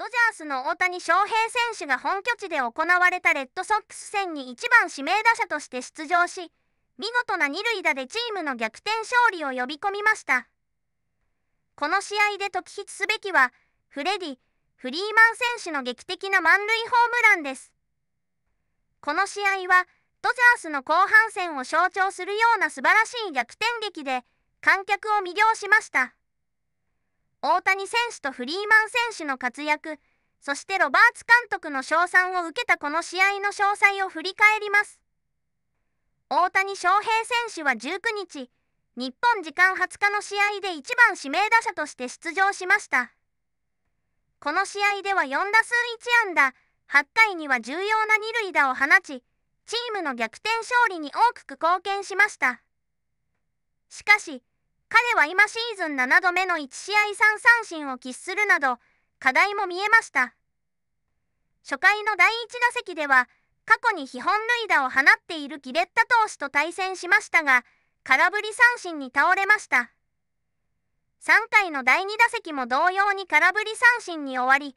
ドジャースの大谷翔平選手が本拠地で行われたレッドソックス戦に1番指名打者として出場し、見事な二塁打でチームの逆転勝利を呼び込みました。この試合で特筆すべきは、フレディ・フリーマン選手の劇的な満塁ホームランです。この試合は、ドジャースの後半戦を象徴するような素晴らしい逆転劇で、観客を魅了しました。大谷選手とフリーマン選手の活躍そしてロバーツ監督の賞賛を受けたこの試合の詳細を振り返ります大谷翔平選手は19日日本時間20日の試合で1番指名打者として出場しましたこの試合では4打数1安打8回には重要な2塁打を放ちチームの逆転勝利に大きく貢献しましたしかし彼は今シーズン7度目の1試合3三振を喫するなど、課題も見えました。初回の第1打席では、過去に基本塁打を放っているギレッタ投手と対戦しましたが、空振り三振に倒れました。3回の第2打席も同様に空振り三振に終わり、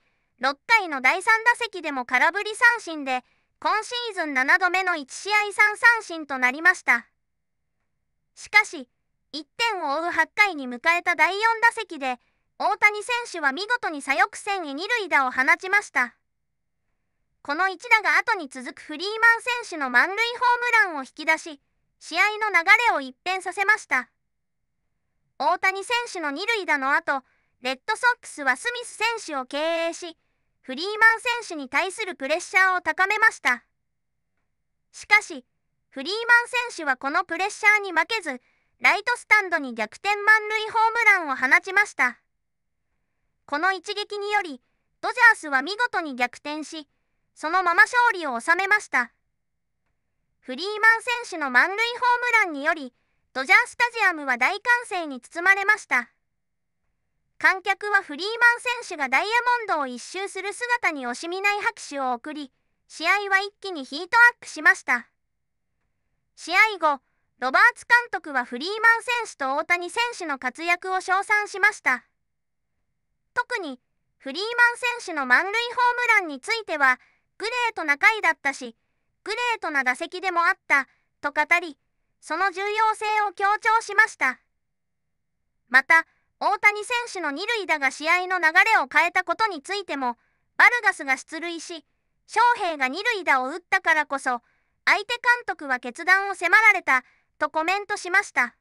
6回の第3打席でも空振り三振で、今シーズン7度目の1試合3三振となりました。しかし、1点を追う8回に迎えた第4打席で、大谷選手は見事に左翼線へ二塁打を放ちました。この一打が後に続くフリーマン選手の満塁ホームランを引き出し、試合の流れを一変させました。大谷選手の二塁打の後、レッドソックスはスミス選手を経営し、フリーマン選手に対するプレッシャーを高めました。しかし、フリーマン選手はこのプレッシャーに負けず、ライトスタンドに逆転満塁ホームランを放ちました。この一撃により、ドジャースは見事に逆転し、そのまま勝利を収めました。フリーマン選手の満塁ホームランにより、ドジャースタジアムは大歓声に包まれました。観客はフリーマン選手がダイヤモンドを一周する姿に惜しみない拍手を送り、試合は一気にヒートアップしました。試合後、ロバーツ監督はフリーマン選手と大谷選手の活躍を称賛しました。特に、フリーマン選手の満塁ホームランについては、グレートな回だったし、グレートな打席でもあった、と語り、その重要性を強調しました。また、大谷選手の二塁打が試合の流れを変えたことについても、バルガスが出塁し、翔平が二塁打を打ったからこそ、相手監督は決断を迫られたとコメントしました。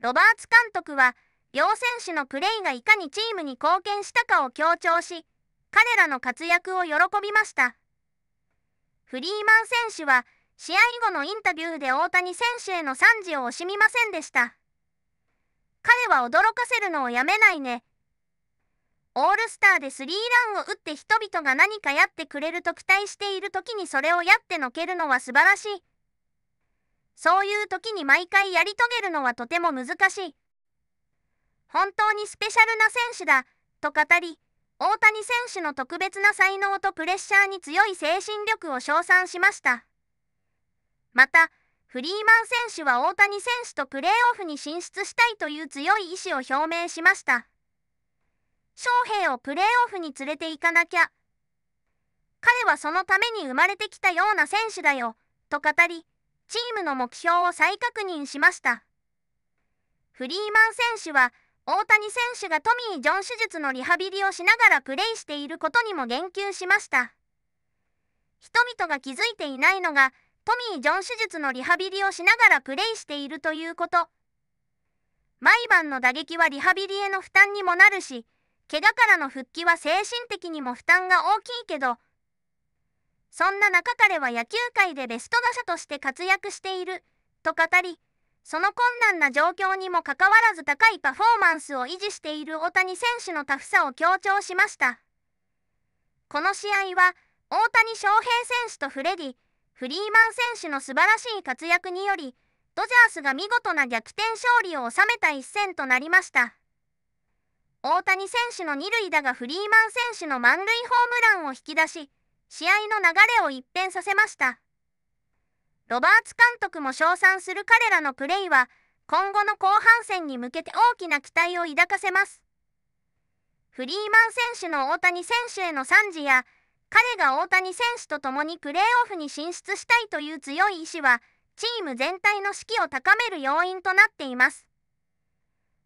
ロバーツ監督は、両選手のプレーがいかにチームに貢献したかを強調し、彼らの活躍を喜びました。フリーマン選手は、試合後のインタビューで大谷選手への賛辞を惜しみませんでした。彼は驚かせるのをやめないね。オールスターでスリーランを打って人々が何かやってくれると期待している時にそれをやってのけるのは素晴らしい。そういう時に毎回やり遂げるのはとても難しい。本当にスペシャルな選手だ、と語り、大谷選手の特別な才能とプレッシャーに強い精神力を称賛しました。また、フリーマン選手は大谷選手とプレーオフに進出したいという強い意志を表明しました。翔平をプレーオフに連れて行かなきゃ。彼はそのために生まれてきたような選手だよ、と語り、チームの目標を再確認しました。フリーマン選手は、大谷選手がトミー・ジョン手術のリハビリをしながらプレイしていることにも言及しました。人々が気づいていないのが、トミー・ジョン手術のリハビリをしながらプレイしているということ。毎晩の打撃はリハビリへの負担にもなるし、怪我からの復帰は精神的にも負担が大きいけど、そんな中彼は野球界でベスト打者として活躍していると語りその困難な状況にもかかわらず高いパフォーマンスを維持している大谷選手のタフさを強調しましたこの試合は大谷翔平選手とフレディ・フリーマン選手の素晴らしい活躍によりドジャースが見事な逆転勝利を収めた一戦となりました大谷選手の二塁打がフリーマン選手の満塁ホームランを引き出し試合の流れを一変させました。ロバーツ監督も称賛する彼らのプレーは、今後の後半戦に向けて大きな期待を抱かせます。フリーマン選手の大谷選手への賛辞や、彼が大谷選手と共にプレーオフに進出したいという強い意志は、チーム全体の士気を高める要因となっています。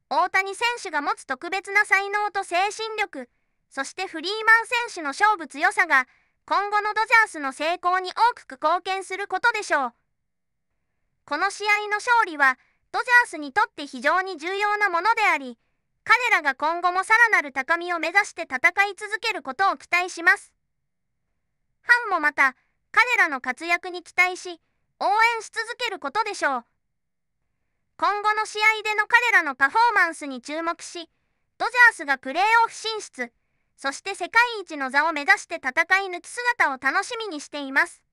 大谷選手が持つ特別な才能と精神力、そしてフリーマン選手の勝負強さが、今後のドジャースの成功に大きく貢献することでしょう。この試合の勝利は、ドジャースにとって非常に重要なものであり、彼らが今後もさらなる高みを目指して戦い続けることを期待します。ファンもまた、彼らの活躍に期待し、応援し続けることでしょう。今後の試合での彼らのパフォーマンスに注目し、ドジャースがプレーオフ進出。そして世界一の座を目指して戦い抜き姿を楽しみにしています。